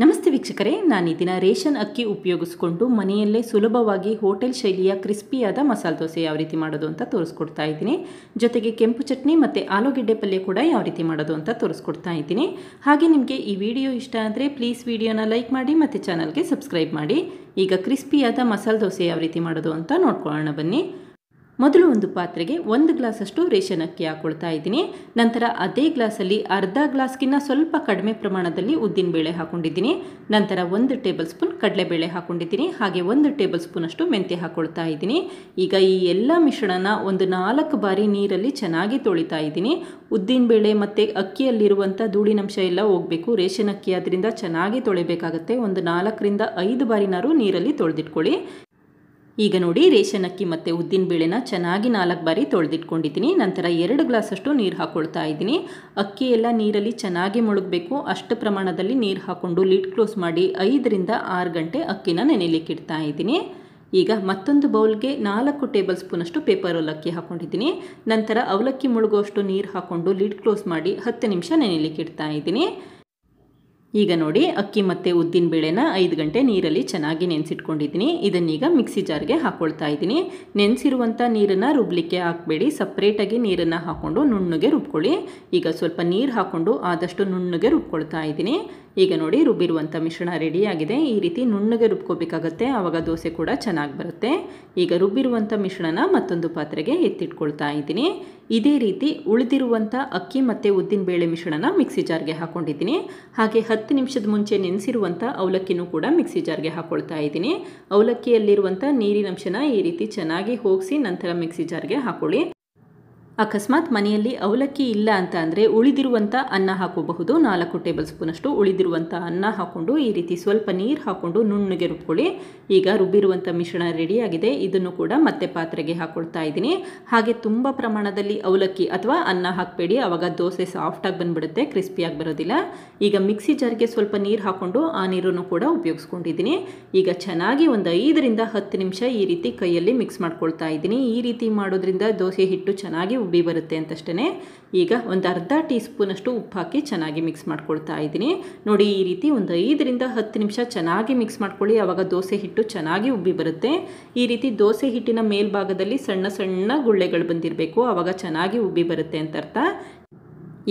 ನಮಸ್ತೆ ವೀಕ್ಷಕರೇ ನಾನು ಈ ದಿನ ರೇಷನ್ ಅಕ್ಕಿ ಉಪಯೋಗಿಸಿಕೊಂಡು ಮನೆಯಲ್ಲೇ ಸುಲಭವಾಗಿ ಹೋಟೆಲ್ ಶೈಲಿಯ ಕ್ರಿಸ್ಪಿಯಾದ ಮಸಾಲೆ ದೋಸೆ ಯಾವ ರೀತಿ ಮಾಡೋದು ಅಂತ ತೋರಿಸ್ಕೊಡ್ತಾ ಇದ್ದೀನಿ ಜೊತೆಗೆ ಕೆಂಪು ಚಟ್ನಿ ಮತ್ತು ಆಲೂಗೆಡ್ಡೆ ಪಲ್ಯ ಕೂಡ ಯಾವ ರೀತಿ ಮಾಡೋದು ಅಂತ ತೋರಿಸ್ಕೊಡ್ತಾ ಇದ್ದೀನಿ ಹಾಗೆ ನಿಮಗೆ ಈ ವಿಡಿಯೋ ಇಷ್ಟ ಆದರೆ ಪ್ಲೀಸ್ ವಿಡಿಯೋನ ಲೈಕ್ ಮಾಡಿ ಮತ್ತು ಚಾನಲ್ಗೆ ಸಬ್ಸ್ಕ್ರೈಬ್ ಮಾಡಿ ಈಗ ಕ್ರಿಸ್ಪಿಯಾದ ಮಸಾಲೆ ದೋಸೆ ಯಾವ ರೀತಿ ಮಾಡೋದು ಅಂತ ನೋಡ್ಕೊಳ್ಳೋಣ ಬನ್ನಿ ಮೊದಲು ಒಂದು ಪಾತ್ರೆಗೆ ಒಂದು ಗ್ಲಾಸಷ್ಟು ರೇಷನ್ ಅಕ್ಕಿ ಹಾಕೊಳ್ತಾ ಇದ್ದೀನಿ ನಂತರ ಅದೇ ಗ್ಲಾಸಲ್ಲಿ ಅರ್ಧ ಗ್ಲಾಸ್ಗಿಂತ ಸ್ವಲ್ಪ ಕಡಿಮೆ ಪ್ರಮಾಣದಲ್ಲಿ ಉದ್ದಿನಬೇಳೆ ಹಾಕೊಂಡಿದ್ದೀನಿ ನಂತರ ಒಂದು ಟೇಬಲ್ ಸ್ಪೂನ್ ಕಡಲೆಬೇಳೆ ಹಾಕೊಂಡಿದ್ದೀನಿ ಹಾಗೆ ಒಂದು ಟೇಬಲ್ ಸ್ಪೂನಷ್ಟು ಮೆಂತ್ಯ ಹಾಕ್ಕೊಳ್ತಾ ಇದ್ದೀನಿ ಈಗ ಈ ಎಲ್ಲ ಮಿಶ್ರಣನ ಒಂದು ನಾಲ್ಕು ಬಾರಿ ನೀರಲ್ಲಿ ಚೆನ್ನಾಗಿ ತೊಳಿತಾ ಇದ್ದೀನಿ ಉದ್ದಿನಬೇಳೆ ಮತ್ತು ಅಕ್ಕಿಯಲ್ಲಿರುವಂಥ ಧೂಳಿನಂಶ ಎಲ್ಲ ಹೋಗಬೇಕು ರೇಷನ್ ಅಕ್ಕಿ ಅದರಿಂದ ಚೆನ್ನಾಗಿ ತೊಳೆಬೇಕಾಗುತ್ತೆ ಒಂದು ನಾಲ್ಕರಿಂದ ಐದು ಬಾರಿನಾರು ನೀರಲ್ಲಿ ತೊಳೆದಿಟ್ಕೊಳ್ಳಿ ಈಗ ನೋಡಿ ರೇಷನ್ ಅಕ್ಕಿ ಮತ್ತು ಉದ್ದಿನ ಬೇಳೆನ ಚೆನ್ನಾಗಿ ನಾಲ್ಕು ಬಾರಿ ತೊಳೆದಿಟ್ಕೊಂಡಿದ್ದೀನಿ ನಂತರ ಎರಡು ಗ್ಲಾಸಷ್ಟು ನೀರು ಹಾಕ್ಕೊಳ್ತಾ ಇದ್ದೀನಿ ಅಕ್ಕಿ ಎಲ್ಲ ನೀರಲ್ಲಿ ಚೆನ್ನಾಗಿ ಮುಳುಗಬೇಕು ಅಷ್ಟು ಪ್ರಮಾಣದಲ್ಲಿ ನೀರು ಹಾಕ್ಕೊಂಡು ಲಿಡ್ ಕ್ಲೋಸ್ ಮಾಡಿ ಐದರಿಂದ ಆರು ಗಂಟೆ ಅಕ್ಕಿನ ನೆನೆಲಿಕ್ಕೆ ಇಡ್ತಾ ಇದ್ದೀನಿ ಈಗ ಮತ್ತೊಂದು ಬೌಲ್ಗೆ ನಾಲ್ಕು ಟೇಬಲ್ ಸ್ಪೂನಷ್ಟು ಪೇಪರ್ ಅವಲಕ್ಕಿ ಹಾಕ್ಕೊಂಡಿದ್ದೀನಿ ನಂತರ ಅವಲಕ್ಕಿ ಮುಳುಗುವಷ್ಟು ನೀರು ಹಾಕ್ಕೊಂಡು ಲಿಡ್ ಕ್ಲೋಸ್ ಮಾಡಿ ಹತ್ತು ನಿಮಿಷ ನೆನೆಲಿಕ್ಕೆ ಇಡ್ತಾ ಇದ್ದೀನಿ ಈಗ ನೋಡಿ ಅಕ್ಕಿ ಮತ್ತು ಉದ್ದಿನ ಬೇಳೆನ ಐದು ಗಂಟೆ ನೀರಲ್ಲಿ ಚೆನ್ನಾಗಿ ನೆನೆಸಿಟ್ಕೊಂಡಿದ್ದೀನಿ ಇದನ್ನೀಗ ಮಿಕ್ಸಿ ಜಾರ್ಗೆ ಹಾಕ್ಕೊಳ್ತಾ ಇದ್ದೀನಿ ನೆನೆಸಿರುವಂಥ ನೀರನ್ನು ರುಬ್ಲಿಕ್ಕೆ ಹಾಕಬೇಡಿ ಸಪ್ರೇಟಾಗಿ ನೀರನ್ನು ಹಾಕ್ಕೊಂಡು ನುಣ್ಣಗೆ ರುಬ್ಕೊಳ್ಳಿ ಈಗ ಸ್ವಲ್ಪ ನೀರು ಹಾಕ್ಕೊಂಡು ಆದಷ್ಟು ನುಣ್ಣಗೆ ರುಬ್ಕೊಳ್ತಾ ಇದ್ದೀನಿ ಈಗ ನೋಡಿ ರುಬ್ಬಿರುವಂಥ ಮಿಶ್ರಣ ರೆಡಿಯಾಗಿದೆ ಈ ರೀತಿ ನುಣ್ಣಗೆ ರುಬ್ಕೋಬೇಕಾಗತ್ತೆ ಆವಾಗ ದೋಸೆ ಕೂಡ ಚೆನ್ನಾಗಿ ಬರುತ್ತೆ ಈಗ ರುಬ್ಬಿರುವಂಥ ಮಿಶ್ರಣನ ಮತ್ತೊಂದು ಪಾತ್ರೆಗೆ ಎತ್ತಿಟ್ಕೊಳ್ತಾ ಇದ್ದೀನಿ ಇದೇ ರೀತಿ ಉಳಿದಿರುವಂಥ ಅಕ್ಕಿ ಮತ್ತು ಬೇಳೆ ಮಿಶ್ರಣನ ಮಿಕ್ಸಿ ಜಾರ್ಗೆ ಹಾಕ್ಕೊಂಡಿದ್ದೀನಿ ಹಾಗೆ ಹತ್ತು ನಿಮಿಷದ ಮುಂಚೆ ನೆನೆಸಿರುವಂಥ ಅವಲಕ್ಕಿನೂ ಕೂಡ ಮಿಕ್ಸಿ ಜಾರ್ಗೆ ಹಾಕ್ಕೊಳ್ತಾ ಇದ್ದೀನಿ ಅವಲಕ್ಕಿಯಲ್ಲಿರುವಂಥ ನೀರಿನಂಶನ ಈ ರೀತಿ ಚೆನ್ನಾಗಿ ಹೋಗಿಸಿ ನಂತರ ಮಿಕ್ಸಿ ಜಾರ್ಗೆ ಹಾಕೊಳ್ಳಿ ಅಕಸ್ಮಾತ್ ಮನೆಯಲ್ಲಿ ಅವಲಕ್ಕಿ ಇಲ್ಲ ಅಂತ ಅಂದರೆ ಉಳಿದಿರುವಂಥ ಅನ್ನ ಹಾಕೋಬಹುದು ನಾಲ್ಕು ಟೇಬಲ್ ಸ್ಪೂನಷ್ಟು ಉಳಿದಿರುವಂಥ ಅನ್ನ ಹಾಕ್ಕೊಂಡು ಈ ರೀತಿ ಸ್ವಲ್ಪ ನೀರು ಹಾಕ್ಕೊಂಡು ನುಣ್ಣಗೆ ರುಬ್ಕೊಳ್ಳಿ ಈಗ ರುಬ್ಬಿರುವಂಥ ಮಿಶ್ರಣ ರೆಡಿಯಾಗಿದೆ ಇದನ್ನು ಕೂಡ ಮತ್ತೆ ಪಾತ್ರೆಗೆ ಹಾಕೊಳ್ತಾ ಇದ್ದೀನಿ ಹಾಗೆ ತುಂಬ ಪ್ರಮಾಣದಲ್ಲಿ ಅವಲಕ್ಕಿ ಅಥವಾ ಅನ್ನ ಹಾಕಬೇಡಿ ಆವಾಗ ದೋಸೆ ಸಾಫ್ಟಾಗಿ ಬಂದುಬಿಡುತ್ತೆ ಕ್ರಿಸ್ಪಿಯಾಗಿ ಬರೋದಿಲ್ಲ ಈಗ ಮಿಕ್ಸಿ ಜಾರ್ಗೆ ಸ್ವಲ್ಪ ನೀರು ಹಾಕ್ಕೊಂಡು ಆ ನೀರನ್ನು ಕೂಡ ಉಪಯೋಗಿಸ್ಕೊಂಡಿದ್ದೀನಿ ಈಗ ಚೆನ್ನಾಗಿ ಒಂದು ಐದರಿಂದ ಹತ್ತು ನಿಮಿಷ ಈ ರೀತಿ ಕೈಯಲ್ಲಿ ಮಿಕ್ಸ್ ಮಾಡ್ಕೊಳ್ತಾ ಇದ್ದೀನಿ ಈ ರೀತಿ ಮಾಡೋದ್ರಿಂದ ದೋಸೆ ಹಿಟ್ಟು ಚೆನ್ನಾಗಿ ಉಬ್ಬಿ ಬರುತ್ತೆ ಅಂತಷ್ಟೇ ಈಗ ಒಂದು ಅರ್ಧ ಟೀ ಸ್ಪೂನಷ್ಟು ಉಪ್ಪು ಹಾಕಿ ಚೆನ್ನಾಗಿ ಮಿಕ್ಸ್ ಮಾಡ್ಕೊಳ್ತಾ ಇದ್ದೀನಿ ನೋಡಿ ಈ ರೀತಿ ಒಂದು ಐದರಿಂದ ಹತ್ತು ನಿಮಿಷ ಚೆನ್ನಾಗಿ ಮಿಕ್ಸ್ ಮಾಡ್ಕೊಳ್ಳಿ ಆವಾಗ ದೋಸೆ ಹಿಟ್ಟು ಚೆನ್ನಾಗಿ ಉಬ್ಬಿ ಬರುತ್ತೆ ಈ ರೀತಿ ದೋಸೆ ಹಿಟ್ಟಿನ ಮೇಲ್ಭಾಗದಲ್ಲಿ ಸಣ್ಣ ಸಣ್ಣ ಗುಳ್ಳೆಗಳು ಬಂದಿರಬೇಕು ಆವಾಗ ಚೆನ್ನಾಗಿ ಉಬ್ಬಿ ಬರುತ್ತೆ ಅಂತ ಅರ್ಥ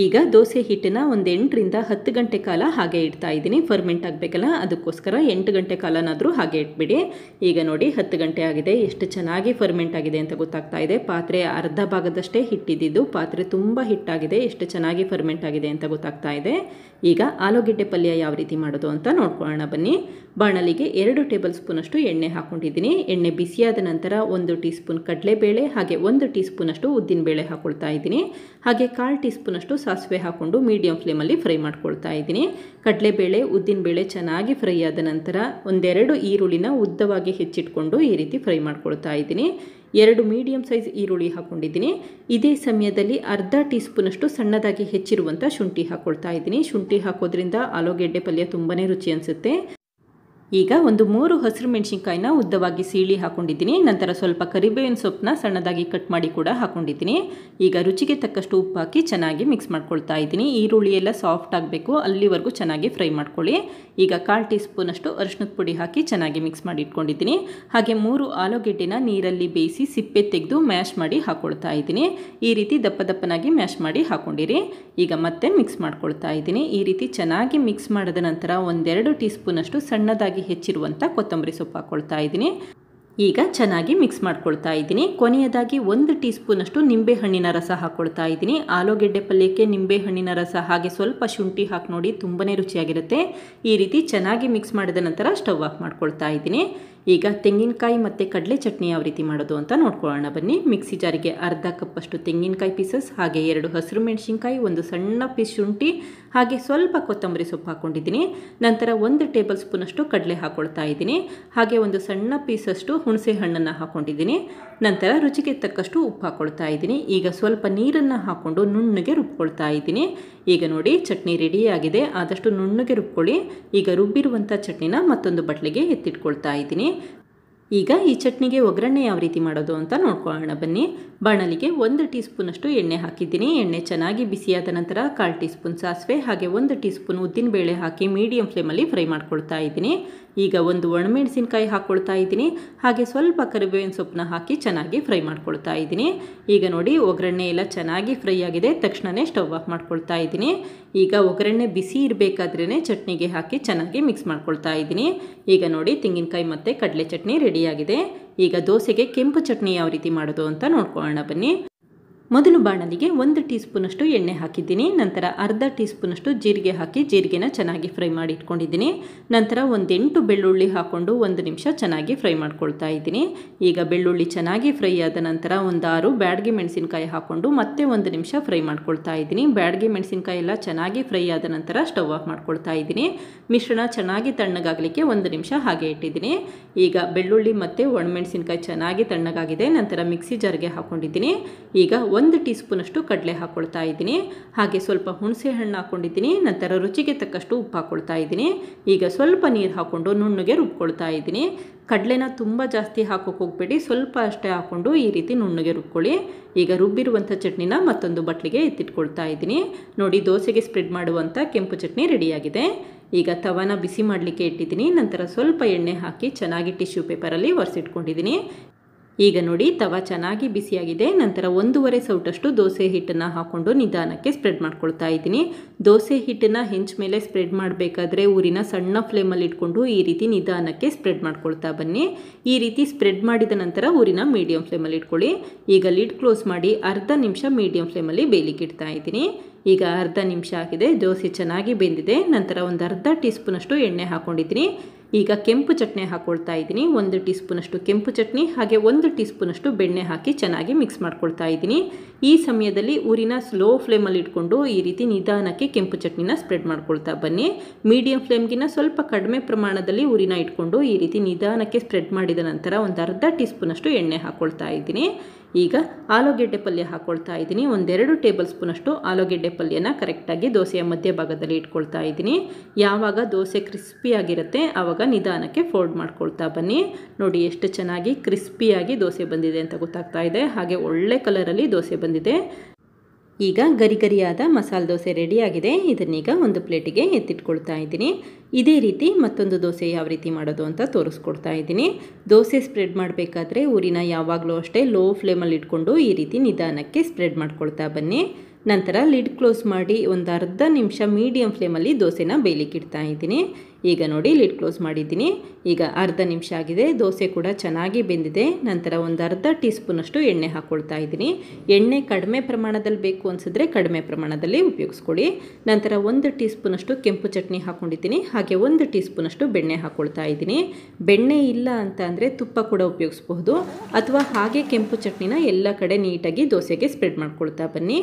ಈಗ ದೋಸೆ ಹಿಟ್ಟನ್ನ ಒಂದು ಎಂಟರಿಂದ ಹತ್ತು ಗಂಟೆ ಕಾಲ ಹಾಗೆ ಇಡ್ತಾ ಇದ್ದೀನಿ ಫರ್ಮೆಂಟ್ ಆಗಬೇಕಲ್ಲ ಅದಕ್ಕೋಸ್ಕರ ಎಂಟು ಗಂಟೆ ಕಾಲನಾದರೂ ಹಾಗೆ ಇಟ್ಬಿಡಿ ಈಗ ನೋಡಿ ಹತ್ತು ಗಂಟೆ ಆಗಿದೆ ಎಷ್ಟು ಚೆನ್ನಾಗಿ ಫರ್ಮೆಂಟ್ ಆಗಿದೆ ಅಂತ ಗೊತ್ತಾಗ್ತಾ ಇದೆ ಪಾತ್ರೆ ಅರ್ಧ ಭಾಗದಷ್ಟೇ ಹಿಟ್ಟಿದ್ದು ಪಾತ್ರೆ ತುಂಬ ಹಿಟ್ಟಾಗಿದೆ ಎಷ್ಟು ಚೆನ್ನಾಗಿ ಫರ್ಮೆಂಟ್ ಆಗಿದೆ ಅಂತ ಗೊತ್ತಾಗ್ತಾ ಇದೆ ಈಗ ಆಲೂಗೆಡ್ಡೆ ಪಲ್ಯ ಯಾವ ರೀತಿ ಮಾಡೋದು ಅಂತ ನೋಡ್ಕೊಳ್ಳೋಣ ಬನ್ನಿ ಬಾಣಲಿಗೆ ಎರಡು ಟೇಬಲ್ ಸ್ಪೂನಷ್ಟು ಎಣ್ಣೆ ಹಾಕ್ಕೊಂಡಿದ್ದೀನಿ ಎಣ್ಣೆ ಬಿಸಿಯಾದ ನಂತರ ಒಂದು ಟೀ ಸ್ಪೂನ್ ಕಡಲೆಬೇಳೆ ಹಾಗೆ ಒಂದು ಟೀ ಸ್ಪೂನಷ್ಟು ಉದ್ದಿನಬೇಳೆ ಹಾಕ್ಕೊಳ್ತಾ ಇದ್ದೀನಿ ಹಾಗೆ ಕಾಲು ಟೀ ಸ್ಪೂನಷ್ಟು ಸಾಸಿವೆ ಹಾಕ್ಕೊಂಡು ಮೀಡಿಯಂ ಫ್ಲೇಮಲ್ಲಿ ಫ್ರೈ ಮಾಡ್ಕೊಳ್ತಾ ಇದ್ದೀನಿ ಕಡಲೆಬೇಳೆ ಬೇಳೆ ಚೆನ್ನಾಗಿ ಫ್ರೈ ಆದ ನಂತರ ಒಂದೆರಡು ಈರುಳ್ಳಿನ ಉದ್ದವಾಗಿ ಹೆಚ್ಚಿಟ್ಕೊಂಡು ಈ ರೀತಿ ಫ್ರೈ ಮಾಡ್ಕೊಳ್ತಾ ಇದ್ದೀನಿ ಎರಡು ಮೀಡಿಯಂ ಸೈಜ್ ಈರುಳ್ಳಿ ಹಾಕ್ಕೊಂಡಿದ್ದೀನಿ ಇದೇ ಸಮಯದಲ್ಲಿ ಅರ್ಧ ಟೀ ಸ್ಪೂನಷ್ಟು ಸಣ್ಣದಾಗಿ ಹೆಚ್ಚಿರುವಂಥ ಶುಂಠಿ ಹಾಕ್ಕೊಳ್ತಾ ಇದ್ದೀನಿ ಶುಂಠಿ ಹಾಕೋದ್ರಿಂದ ಆಲೂಗೆಡ್ಡೆ ಪಲ್ಯ ತುಂಬಾ ರುಚಿ ಅನಿಸುತ್ತೆ ಈಗ ಒಂದು ಮೂರು ಹಸಿರು ಮೆಣಸಿನ್ಕಾಯಿನ ಉದ್ದವಾಗಿ ಸೀಳಿ ಹಾಕೊಂಡಿದ್ದೀನಿ ನಂತರ ಸ್ವಲ್ಪ ಕರಿಬೇವಿನ ಸೊಪ್ಪನ್ನ ಸಣ್ಣದಾಗಿ ಕಟ್ ಮಾಡಿ ಕೂಡ ಹಾಕೊಂಡಿದ್ದೀನಿ ಈಗ ರುಚಿಗೆ ತಕ್ಕಷ್ಟು ಉಪ್ಪು ಹಾಕಿ ಚೆನ್ನಾಗಿ ಮಿಕ್ಸ್ ಮಾಡ್ಕೊಳ್ತಾ ಇದ್ದೀನಿ ಈರುಳ್ಳಿ ಎಲ್ಲ ಸಾಫ್ಟ್ ಆಗಬೇಕು ಅಲ್ಲಿವರೆಗೂ ಚೆನ್ನಾಗಿ ಫ್ರೈ ಮಾಡ್ಕೊಳ್ಳಿ ಈಗ ಕಾಲು ಟೀ ಸ್ಪೂನಷ್ಟು ಅರಿಶಿನದ ಪುಡಿ ಹಾಕಿ ಚೆನ್ನಾಗಿ ಮಿಕ್ಸ್ ಮಾಡಿ ಇಟ್ಕೊಂಡಿದ್ದೀನಿ ಹಾಗೆ ಮೂರು ಆಲೂಗೆಡ್ಡೆನ ನೀರಲ್ಲಿ ಬೇಯಿಸಿ ಸಿಪ್ಪೆ ತೆಗೆದು ಮ್ಯಾಶ್ ಮಾಡಿ ಹಾಕೊಳ್ತಾ ಇದ್ದೀನಿ ಈ ರೀತಿ ದಪ್ಪ ದಪ್ಪನಾಗಿ ಮ್ಯಾಶ್ ಮಾಡಿ ಹಾಕೊಂಡಿರಿ ಈಗ ಮತ್ತೆ ಮಿಕ್ಸ್ ಮಾಡ್ಕೊಳ್ತಾ ಇದ್ದೀನಿ ಈ ರೀತಿ ಚೆನ್ನಾಗಿ ಮಿಕ್ಸ್ ಮಾಡಿದ ನಂತರ ಒಂದೆರಡು ಟೀ ಸ್ಪೂನಷ್ಟು ಸಣ್ಣದಾಗಿ ಹೆಚ್ಚಿರುವಂತ ಹೆಚ್ಚಿರುವಂಥ ಕೊತ್ತಂಬರಿ ಸೊಪ್ಪು ಹಾಕ್ಕೊಳ್ತಾ ಇದ್ದೀನಿ ಈಗ ಚೆನ್ನಾಗಿ ಮಿಕ್ಸ್ ಮಾಡ್ಕೊಳ್ತಾ ಇದ್ದೀನಿ ಕೊನೆಯದಾಗಿ ಒಂದು ಟೀ ಸ್ಪೂನಷ್ಟು ನಿಂಬೆಹಣ್ಣಿನ ರಸ ಹಾಕ್ಕೊಳ್ತಾ ಇದ್ದೀನಿ ಆಲೂಗೆಡ್ಡೆ ಪಲ್ಯಕ್ಕೆ ನಿಂಬೆಹಣ್ಣಿನ ರಸ ಹಾಗೆ ಸ್ವಲ್ಪ ಶುಂಠಿ ಹಾಕಿ ನೋಡಿ ತುಂಬಾನೇ ರುಚಿಯಾಗಿರುತ್ತೆ ಈ ರೀತಿ ಚೆನ್ನಾಗಿ ಮಿಕ್ಸ್ ಮಾಡಿದ ನಂತರ ಸ್ಟವ್ ಆಫ್ ಮಾಡ್ಕೊಳ್ತಾ ಇದ್ದೀನಿ ಈಗ ತೆಂಗಿನಕಾಯಿ ಮತ್ತು ಕಡಲೆ ಚಟ್ನಿ ಯಾವ ರೀತಿ ಮಾಡೋದು ಅಂತ ನೋಡ್ಕೊಳ್ಳೋಣ ಬನ್ನಿ ಮಿಕ್ಸಿ ಜಾರಿಗೆ ಅರ್ಧ ಕಪ್ಪಷ್ಟು ತೆಂಗಿನಕಾಯಿ ಪೀಸಸ್ ಹಾಗೆ ಎರಡು ಹಸಿರು ಮೆಣಸಿನ್ಕಾಯಿ ಒಂದು ಸಣ್ಣ ಪೀಸ್ ಶುಂಠಿ ಹಾಗೆ ಸ್ವಲ್ಪ ಕೊತ್ತಂಬರಿ ಸೊಪ್ಪು ಹಾಕ್ಕೊಂಡಿದ್ದೀನಿ ನಂತರ ಒಂದು ಟೇಬಲ್ ಸ್ಪೂನಷ್ಟು ಕಡಲೆ ಹಾಕ್ಕೊಳ್ತಾ ಇದ್ದೀನಿ ಹಾಗೆ ಒಂದು ಸಣ್ಣ ಪೀಸಷ್ಟು ಹುಣಸೆ ಹಣ್ಣನ್ನು ಹಾಕ್ಕೊಂಡಿದ್ದೀನಿ ನಂತರ ರುಚಿಗೆ ತಕ್ಕಷ್ಟು ಉಪ್ಪು ಹಾಕ್ಕೊಳ್ತಾ ಇದ್ದೀನಿ ಈಗ ಸ್ವಲ್ಪ ನೀರನ್ನು ಹಾಕ್ಕೊಂಡು ನುಣ್ಣಗೆ ರುಬ್ಕೊಳ್ತಾ ಇದ್ದೀನಿ ಈಗ ನೋಡಿ ಚಟ್ನಿ ರೆಡಿಯಾಗಿದೆ ಆದಷ್ಟು ನುಣ್ಣಗೆ ರುಬ್ಕೊಳ್ಳಿ ಈಗ ರುಬ್ಬಿರುವಂಥ ಚಟ್ನಿನ ಮತ್ತೊಂದು ಬಟ್ಲಿಗೆ ಎತ್ತಿಟ್ಕೊಳ್ತಾ ಇದ್ದೀನಿ ಈಗ ಈ ಚಟ್ನಿಗೆ ಒಗ್ಗರಣೆ ಯಾವ ರೀತಿ ಮಾಡೋದು ಅಂತ ನೋಡ್ಕೊಳ್ಳೋಣ ಬನ್ನಿ ಬಾಣಲಿಗೆ ಒಂದು ಟೀ ಅಷ್ಟು ಎಣ್ಣೆ ಹಾಕಿದ್ದೀನಿ ಎಣ್ಣೆ ಚೆನ್ನಾಗಿ ಬಿಸಿಯಾದ ನಂತರ ಕಾಲು ಟೀ ಸ್ಪೂನ್ ಸಾಸಿವೆ ಹಾಗೆ ಒಂದು ಟೀ ಸ್ಪೂನ್ ಉದ್ದಿನಬೇಳೆ ಹಾಕಿ ಮೀಡಿಯಂ ಫ್ಲೇಮಲ್ಲಿ ಫ್ರೈ ಮಾಡ್ಕೊಳ್ತಾ ಇದ್ದೀನಿ ಈಗ ಒಂದು ಒಣಮೆಣಸಿನಕಾಯಿ ಹಾಕ್ಕೊಳ್ತಾ ಇದ್ದೀನಿ ಹಾಗೆ ಸ್ವಲ್ಪ ಕರಿಬೇವಿನ ಸೊಪ್ಪನ್ನ ಹಾಕಿ ಚೆನ್ನಾಗಿ ಫ್ರೈ ಮಾಡ್ಕೊಳ್ತಾ ಇದ್ದೀನಿ ಈಗ ನೋಡಿ ಒಗ್ಗರಣೆ ಎಲ್ಲ ಚೆನ್ನಾಗಿ ಫ್ರೈ ಆಗಿದೆ ತಕ್ಷಣವೇ ಸ್ಟವ್ ಆಫ್ ಮಾಡ್ಕೊಳ್ತಾ ಇದ್ದೀನಿ ಈಗ ಒಗ್ಗರಣೆ ಬಿಸಿ ಇರಬೇಕಾದ್ರೇ ಚಟ್ನಿಗೆ ಹಾಕಿ ಚೆನ್ನಾಗಿ ಮಿಕ್ಸ್ ಮಾಡ್ಕೊಳ್ತಾ ಇದ್ದೀನಿ ಈಗ ನೋಡಿ ತೆಂಗಿನಕಾಯಿ ಮತ್ತು ಕಡಲೆ ಚಟ್ನಿ ರೆಡಿಯಾಗಿದೆ ಈಗ ದೋಸೆಗೆ ಕೆಂಪು ಚಟ್ನಿ ಯಾವ ರೀತಿ ಮಾಡೋದು ಅಂತ ನೋಡ್ಕೊಳ್ಳೋಣ ಬನ್ನಿ ಮೊದಲು ಬಾಣಲಿಗೆ ಒಂದು ಟೀ ಸ್ಪೂನಷ್ಟು ಎಣ್ಣೆ ಹಾಕಿದ್ದೀನಿ ನಂತರ ಅರ್ಧ ಟೀ ಸ್ಪೂನಷ್ಟು ಜೀರಿಗೆ ಹಾಕಿ ಜೀರಿಗೆನ ಚೆನ್ನಾಗಿ ಫ್ರೈ ಮಾಡಿ ಇಟ್ಕೊಂಡಿದ್ದೀನಿ ನಂತರ ಒಂದೆಂಟು ಬೆಳ್ಳುಳ್ಳಿ ಹಾಕ್ಕೊಂಡು ಒಂದು ನಿಮಿಷ ಚೆನ್ನಾಗಿ ಫ್ರೈ ಮಾಡ್ಕೊಳ್ತಾ ಇದ್ದೀನಿ ಈಗ ಬೆಳ್ಳುಳ್ಳಿ ಚೆನ್ನಾಗಿ ಫ್ರೈ ಆದ ನಂತರ ಒಂದಾರು ಬ್ಯಾಡ್ಗೆ ಮೆಣಸಿನಕಾಯಿ ಹಾಕ್ಕೊಂಡು ಮತ್ತೆ ಒಂದು ನಿಮಿಷ ಫ್ರೈ ಮಾಡ್ಕೊಳ್ತಾ ಇದ್ದೀನಿ ಬ್ಯಾಡ್ಗೆ ಮೆಣಸಿನಕಾಯಿ ಎಲ್ಲ ಚೆನ್ನಾಗಿ ಫ್ರೈ ಆದ ನಂತರ ಸ್ಟವ್ ಆಫ್ ಮಾಡ್ಕೊಳ್ತಾ ಇದ್ದೀನಿ ಮಿಶ್ರಣ ಚೆನ್ನಾಗಿ ತಣ್ಣಗಾಗಲಿಕ್ಕೆ ಒಂದು ನಿಮಿಷ ಹಾಗೆ ಇಟ್ಟಿದ್ದೀನಿ ಈಗ ಬೆಳ್ಳುಳ್ಳಿ ಮತ್ತು ಒಣಮೆಣಸಿನಕಾಯಿ ಚೆನ್ನಾಗಿ ತಣ್ಣಗಾಗಿದೆ ನಂತರ ಮಿಕ್ಸಿ ಜಾರ್ಗೆ ಹಾಕ್ಕೊಂಡಿದ್ದೀನಿ ಈಗ ಒಂದು ಟೀ ಸ್ಪೂನಷ್ಟು ಕಡಲೆ ಹಾಕ್ಕೊಳ್ತಾ ಇದ್ದೀನಿ ಹಾಗೆ ಸ್ವಲ್ಪ ಹುಣಸೆ ಹಣ್ಣು ಹಾಕ್ಕೊಂಡಿದ್ದೀನಿ ನಂತರ ರುಚಿಗೆ ತಕ್ಕಷ್ಟು ಉಪ್ಪು ಹಾಕ್ಕೊಳ್ತಾ ಇದ್ದೀನಿ ಈಗ ಸ್ವಲ್ಪ ನೀರು ಹಾಕ್ಕೊಂಡು ನುಣ್ಣಗೆ ರುಬ್ಕೊಳ್ತಾ ಇದ್ದೀನಿ ಕಡಲೆನ ತುಂಬ ಜಾಸ್ತಿ ಹಾಕೋಕೆ ಹೋಗಬೇಡಿ ಸ್ವಲ್ಪ ಅಷ್ಟೇ ಹಾಕ್ಕೊಂಡು ಈ ರೀತಿ ನುಣ್ಣಗೆ ರುಬ್ಕೊಳ್ಳಿ ಈಗ ರುಬ್ಬಿರುವಂಥ ಚಟ್ನಿನ ಮತ್ತೊಂದು ಬಟ್ಲಿಗೆ ಎತ್ತಿಟ್ಕೊಳ್ತಾ ಇದ್ದೀನಿ ನೋಡಿ ದೋಸೆಗೆ ಸ್ಪ್ರೆಡ್ ಮಾಡುವಂಥ ಕೆಂಪು ಚಟ್ನಿ ರೆಡಿಯಾಗಿದೆ ಈಗ ತವನ ಬಿಸಿ ಮಾಡಲಿಕ್ಕೆ ಇಟ್ಟಿದ್ದೀನಿ ನಂತರ ಸ್ವಲ್ಪ ಎಣ್ಣೆ ಹಾಕಿ ಚೆನ್ನಾಗಿ ಟಿಶ್ಯೂ ಪೇಪರಲ್ಲಿ ಒರೆಸಿಟ್ಕೊಂಡಿದ್ದೀನಿ ಈಗ ನೋಡಿ ತವ ಚೆನ್ನಾಗಿ ಬಿಸಿಯಾಗಿದೆ ನಂತರ ಒಂದೂವರೆ ಸೌಟಷ್ಟು ದೋಸೆ ಹಿಟ್ಟನ್ನು ಹಾಕ್ಕೊಂಡು ನಿಧಾನಕ್ಕೆ ಸ್ಪ್ರೆಡ್ ಮಾಡ್ಕೊಳ್ತಾ ಇದ್ದೀನಿ ದೋಸೆ ಹಿಟ್ಟನ್ನು ಹೆಂಚ ಮೇಲೆ ಸ್ಪ್ರೆಡ್ ಮಾಡಬೇಕಾದ್ರೆ ಊರಿನ ಸಣ್ಣ ಫ್ಲೇಮಲ್ಲಿ ಇಟ್ಕೊಂಡು ಈ ರೀತಿ ನಿಧಾನಕ್ಕೆ ಸ್ಪ್ರೆಡ್ ಮಾಡ್ಕೊಳ್ತಾ ಬನ್ನಿ ಈ ರೀತಿ ಸ್ಪ್ರೆಡ್ ಮಾಡಿದ ನಂತರ ಊರಿನ ಮೀಡಿಯಂ ಫ್ಲೇಮಲ್ಲಿ ಇಟ್ಕೊಳ್ಳಿ ಈಗ ಲಿಡ್ ಕ್ಲೋಸ್ ಮಾಡಿ ಅರ್ಧ ನಿಮಿಷ ಮೀಡಿಯಂ ಫ್ಲೇಮಲ್ಲಿ ಬೇಲಿಕ್ಕೆ ಇಡ್ತಾ ಇದ್ದೀನಿ ಈಗ ಅರ್ಧ ನಿಮಿಷ ಆಗಿದೆ ದೋಸೆ ಚೆನ್ನಾಗಿ ಬೆಂದಿದೆ ನಂತರ ಒಂದು ಅರ್ಧ ಟೀ ಸ್ಪೂನಷ್ಟು ಎಣ್ಣೆ ಹಾಕ್ಕೊಂಡಿದ್ದೀನಿ ಈಗ ಕೆಂಪು ಚಟ್ನಿ ಹಾಕ್ಕೊಳ್ತಾ ಇದ್ದೀನಿ ಒಂದು ಟೀ ಸ್ಪೂನಷ್ಟು ಕೆಂಪು ಚಟ್ನಿ ಹಾಗೆ ಒಂದು ಟೀ ಸ್ಪೂನಷ್ಟು ಬೆಣ್ಣೆ ಹಾಕಿ ಚೆನ್ನಾಗಿ ಮಿಕ್ಸ್ ಮಾಡ್ಕೊಳ್ತಾ ಇದ್ದೀನಿ ಈ ಸಮಯದಲ್ಲಿ ಊರಿನ ಸ್ಲೋ ಫ್ಲೇಮಲ್ಲಿ ಇಟ್ಕೊಂಡು ಈ ರೀತಿ ನಿಧಾನಕ್ಕೆ ಕೆಂಪು ಚಟ್ನಿನ ಸ್ಪ್ರೆಡ್ ಮಾಡ್ಕೊಳ್ತಾ ಬನ್ನಿ ಮೀಡಿಯಂ ಫ್ಲೇಮ್ಗಿನ ಸ್ವಲ್ಪ ಕಡಿಮೆ ಪ್ರಮಾಣದಲ್ಲಿ ಊರಿನ ಇಟ್ಕೊಂಡು ಈ ರೀತಿ ನಿಧಾನಕ್ಕೆ ಸ್ಪ್ರೆಡ್ ಮಾಡಿದ ನಂತರ ಒಂದು ಅರ್ಧ ಟೀ ಸ್ಪೂನಷ್ಟು ಎಣ್ಣೆ ಹಾಕ್ಕೊಳ್ತಾ ಇದ್ದೀನಿ ಈಗ ಆಲೂಗೆಡ್ಡೆ ಪಲ್ಯ ಹಾಕ್ಕೊಳ್ತಾ ಇದ್ದೀನಿ ಒಂದೆರಡು ಟೇಬಲ್ ಸ್ಪೂನಷ್ಟು ಆಲೂಗೆಡ್ಡೆ ಪಲ್ಯನ ಕರೆಕ್ಟಾಗಿ ದೋಸೆಯ ಮಧ್ಯಭಾಗದಲ್ಲಿ ಇಟ್ಕೊಳ್ತಾ ಇದ್ದೀನಿ ಯಾವಾಗ ದೋಸೆ ಕ್ರಿಸ್ಪಿಯಾಗಿರುತ್ತೆ ಆವಾಗ ನಿಧಾನಕ್ಕೆ ಫೋಲ್ಡ್ ಮಾಡ್ಕೊಳ್ತಾ ಬನ್ನಿ ನೋಡಿ ಎಷ್ಟು ಚೆನ್ನಾಗಿ ಕ್ರಿಸ್ಪಿಯಾಗಿ ದೋಸೆ ಬಂದಿದೆ ಅಂತ ಗೊತ್ತಾಗ್ತಾ ಇದೆ ಹಾಗೆ ಒಳ್ಳೆ ಕಲರಲ್ಲಿ ದೋಸೆ ಬಂದಿದೆ ಈಗ ಗರಿ ಗರಿಯಾದ ಮಸಾಲೆ ದೋಸೆ ರೆಡಿಯಾಗಿದೆ ಇದನ್ನೀಗ ಒಂದು ಪ್ಲೇಟಿಗೆ ಎತ್ತಿಟ್ಕೊಳ್ತಾ ಇದ್ದೀನಿ ಇದೇ ರೀತಿ ಮತ್ತೊಂದು ದೋಸೆ ಯಾವ ರೀತಿ ಮಾಡೋದು ಅಂತ ತೋರಿಸ್ಕೊಡ್ತಾ ಇದ್ದೀನಿ ದೋಸೆ ಸ್ಪ್ರೆಡ್ ಮಾಡಬೇಕಾದ್ರೆ ಊರಿನ ಯಾವಾಗಲೂ ಅಷ್ಟೇ ಲೋ ಫ್ಲೇಮಲ್ಲಿ ಇಟ್ಕೊಂಡು ಈ ರೀತಿ ನಿಧಾನಕ್ಕೆ ಸ್ಪ್ರೆಡ್ ಮಾಡ್ಕೊಳ್ತಾ ಬನ್ನಿ ನಂತರ ಲಿಡ್ ಕ್ಲೋಸ್ ಮಾಡಿ ಒಂದು ಅರ್ಧ ನಿಮಿಷ ಮೀಡಿಯಂ ಫ್ಲೇಮಲ್ಲಿ ದೋಸೆನ ಬೇಯಲಿಕ್ಕಿಡ್ತಾ ಇದ್ದೀನಿ ಈಗ ನೋಡಿ ಲಿಡ್ ಕ್ಲೋಸ್ ಮಾಡಿದ್ದೀನಿ ಈಗ ಅರ್ಧ ನಿಮಿಷ ಆಗಿದೆ ದೋಸೆ ಕೂಡ ಚೆನ್ನಾಗಿ ಬೆಂದಿದೆ ನಂತರ ಒಂದು ಅರ್ಧ ಟೀ ಸ್ಪೂನಷ್ಟು ಎಣ್ಣೆ ಹಾಕ್ಕೊಳ್ತಾ ಇದ್ದೀನಿ ಎಣ್ಣೆ ಕಡಿಮೆ ಪ್ರಮಾಣದಲ್ಲಿ ಬೇಕು ಅನಿಸಿದ್ರೆ ಕಡಿಮೆ ಪ್ರಮಾಣದಲ್ಲಿ ಉಪಯೋಗಿಸ್ಕೊಳ್ಳಿ ನಂತರ ಒಂದು ಟೀ ಸ್ಪೂನಷ್ಟು ಕೆಂಪು ಚಟ್ನಿ ಹಾಕ್ಕೊಂಡಿದ್ದೀನಿ ಹಾಗೆ ಒಂದು ಟೀ ಸ್ಪೂನಷ್ಟು ಬೆಣ್ಣೆ ಹಾಕ್ಕೊಳ್ತಾ ಇದ್ದೀನಿ ಬೆಣ್ಣೆ ಇಲ್ಲ ಅಂತ ಅಂದರೆ ತುಪ್ಪ ಕೂಡ ಉಪಯೋಗಿಸ್ಬಹುದು ಅಥವಾ ಹಾಗೆ ಕೆಂಪು ಚಟ್ನಿನ ಎಲ್ಲ ಕಡೆ ನೀಟಾಗಿ ದೋಸೆಗೆ ಸ್ಪ್ರೆಡ್ ಮಾಡ್ಕೊಳ್ತಾ ಬನ್ನಿ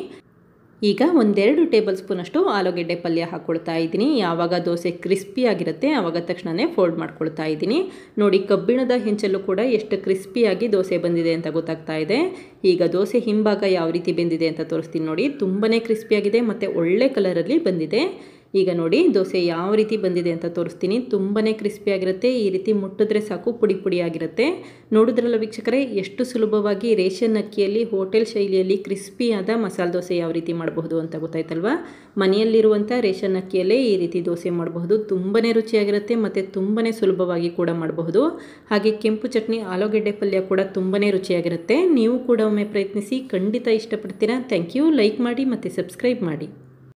ಈಗ ಒಂದೆರಡು ಟೇಬಲ್ ಸ್ಪೂನಷ್ಟು ಆಲೂಗೆಡ್ಡೆ ಪಲ್ಯ ಹಾಕ್ಕೊಳ್ತಾ ಇದ್ದೀನಿ ಯಾವಾಗ ದೋಸೆ ಕ್ರಿಸ್ಪಿಯಾಗಿರುತ್ತೆ ಆವಾಗ ತಕ್ಷಣವೇ ಫೋಲ್ಡ್ ಮಾಡ್ಕೊಳ್ತಾ ಇದ್ದೀನಿ ನೋಡಿ ಕಬ್ಬಿಣದ ಹೆಂಚಲ್ಲೂ ಕೂಡ ಎಷ್ಟು ಕ್ರಿಸ್ಪಿಯಾಗಿ ದೋಸೆ ಬಂದಿದೆ ಅಂತ ಗೊತ್ತಾಗ್ತಾ ಇದೆ ಈಗ ದೋಸೆ ಹಿಂಭಾಗ ಯಾವ ರೀತಿ ಬೆಂದಿದೆ ಅಂತ ತೋರಿಸ್ತೀನಿ ನೋಡಿ ತುಂಬನೇ ಕ್ರಿಸ್ಪಿಯಾಗಿದೆ ಮತ್ತು ಒಳ್ಳೆ ಕಲರಲ್ಲಿ ಬಂದಿದೆ ಈಗ ನೋಡಿ ದೋಸೆ ಯಾವ ರೀತಿ ಬಂದಿದೆ ಅಂತ ತೋರಿಸ್ತೀನಿ ತುಂಬನೇ ಕ್ರಿಸ್ಪಿಯಾಗಿರುತ್ತೆ ಈ ರೀತಿ ಮುಟ್ಟಿದ್ರೆ ಸಾಕು ಪುಡಿ ಪುಡಿಯಾಗಿರುತ್ತೆ ನೋಡಿದ್ರಲ್ಲ ವೀಕ್ಷಕರೇ ಎಷ್ಟು ಸುಲಭವಾಗಿ ರೇಷನ್ ಅಕ್ಕಿಯಲ್ಲಿ ಹೋಟೆಲ್ ಶೈಲಿಯಲ್ಲಿ ಕ್ರಿಸ್ಪಿಯಾದ ಮಸಾಲೆ ದೋಸೆ ಯಾವ ರೀತಿ ಮಾಡಬಹುದು ಅಂತ ಗೊತ್ತಾಯ್ತಲ್ವಾ ಮನೆಯಲ್ಲಿರುವಂಥ ರೇಷನ್ ಅಕ್ಕಿಯಲ್ಲೇ ಈ ರೀತಿ ದೋಸೆ ಮಾಡಬಹುದು ತುಂಬನೇ ರುಚಿಯಾಗಿರುತ್ತೆ ಮತ್ತು ತುಂಬಾ ಸುಲಭವಾಗಿ ಕೂಡ ಮಾಡಬಹುದು ಹಾಗೆ ಕೆಂಪು ಚಟ್ನಿ ಆಲೂಗೆಡ್ಡೆ ಪಲ್ಯ ಕೂಡ ತುಂಬಾ ರುಚಿಯಾಗಿರುತ್ತೆ ನೀವು ಕೂಡ ಒಮ್ಮೆ ಪ್ರಯತ್ನಿಸಿ ಖಂಡಿತ ಇಷ್ಟಪಡ್ತೀರಾ ಥ್ಯಾಂಕ್ ಯು ಲೈಕ್ ಮಾಡಿ ಮತ್ತು ಸಬ್ಸ್ಕ್ರೈಬ್ ಮಾಡಿ